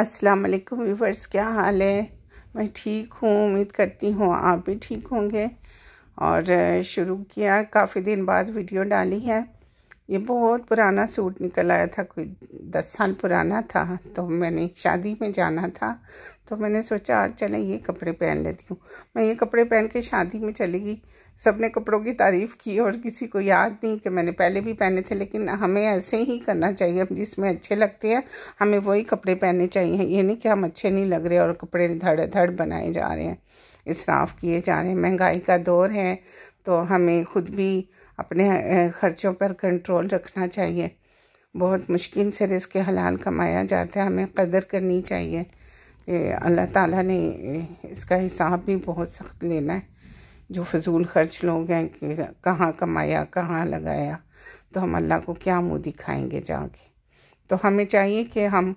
अस्सलाम वालेकुम व्यूवर्स क्या हाल है मैं ठीक हूँ उम्मीद करती हूँ आप भी ठीक होंगे और शुरू किया काफ़ी दिन बाद वीडियो डाली है ये बहुत पुराना सूट निकल आया था कोई दस साल पुराना था तो मैंने शादी में जाना था तो मैंने सोचा आज चले ये कपड़े पहन लेती हूँ मैं ये कपड़े पहन के शादी में चलेगी सबने कपड़ों की तारीफ़ की और किसी को याद नहीं कि मैंने पहले भी पहने थे लेकिन हमें ऐसे ही करना चाहिए जिसमें अच्छे लगते हैं हमें वही कपड़े पहनने चाहिए ये नहीं कि हम अच्छे नहीं लग रहे और कपड़े धड़ धड़ बनाए जा रहे हैं इसराफ किए जा रहे हैं महंगाई का दौर है तो हमें खुद भी अपने खर्चों पर कंट्रोल रखना चाहिए बहुत मुश्किल से रिस्क हलाल कमाया जाता है हमें कदर करनी चाहिए अल्लाह ताला ने इसका हिसाब भी बहुत सख्त लेना है जो फजूल खर्च लोग हैं कि कहाँ कमाया कहाँ लगाया तो हम अल्लाह को क्या मुँह दिखाएंगे जाके तो हमें चाहिए कि हम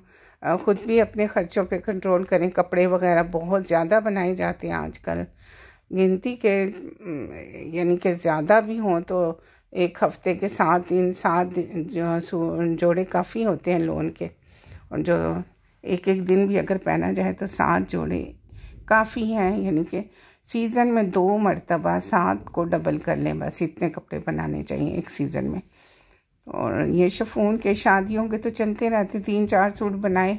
ख़ुद भी अपने ख़र्चों पे कंट्रोल करें कपड़े वगैरह बहुत ज़्यादा बनाए जाते हैं आजकल गिनती के यानी कि ज़्यादा भी हों तो एक हफ्ते के सात दिन सात जो जोड़े काफ़ी होते हैं लोन के और जो एक एक दिन भी अगर पहना जाए तो सात जोड़े काफ़ी हैं यानी कि सीज़न में दो मरतबा सात को डबल कर लें बस इतने कपड़े बनाने चाहिए एक सीज़न में और ये शफून के शादियों के तो चलते रहते तीन चार सूट बनाए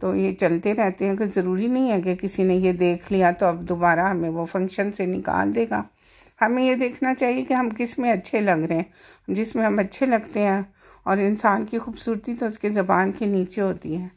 तो ये चलते रहते हैं कि ज़रूरी नहीं है कि किसी ने ये देख लिया तो अब दोबारा हमें वो फंक्शन से निकाल देगा हमें ये देखना चाहिए कि हम किस में अच्छे लग रहे हैं जिसमें हम अच्छे लगते हैं और इंसान की खूबसूरती तो उसके ज़बान के नीचे होती है